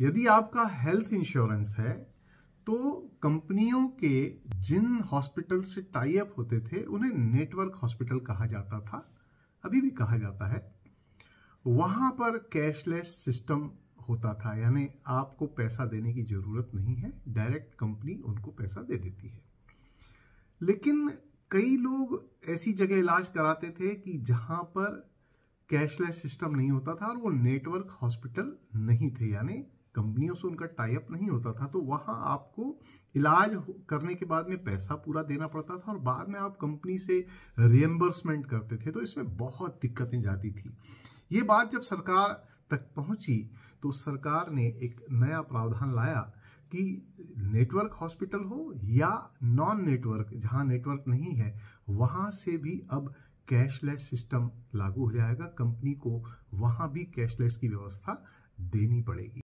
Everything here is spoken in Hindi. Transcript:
यदि आपका हेल्थ इंश्योरेंस है तो कंपनियों के जिन हॉस्पिटल से टाई अप होते थे उन्हें नेटवर्क हॉस्पिटल कहा जाता था अभी भी कहा जाता है वहां पर कैशलेस सिस्टम होता था यानी आपको पैसा देने की ज़रूरत नहीं है डायरेक्ट कंपनी उनको पैसा दे देती है लेकिन कई लोग ऐसी जगह इलाज कराते थे कि जहाँ पर कैशलेस सिस्टम नहीं होता था और वो नेटवर्क हॉस्पिटल नहीं थे यानी कंपनियों से उनका टाइप नहीं होता था तो वहाँ आपको इलाज करने के बाद में पैसा पूरा देना पड़ता था और बाद में आप कंपनी से रियम्बर्समेंट करते थे तो इसमें बहुत दिक्कतें जाती थी ये बात जब सरकार तक पहुंची तो सरकार ने एक नया प्रावधान लाया कि नेटवर्क हॉस्पिटल हो या नॉन नेटवर्क जहां नेटवर्क नहीं है वहां से भी अब कैशलेस सिस्टम लागू हो जाएगा कंपनी को वहां भी कैशलेस की व्यवस्था देनी पड़ेगी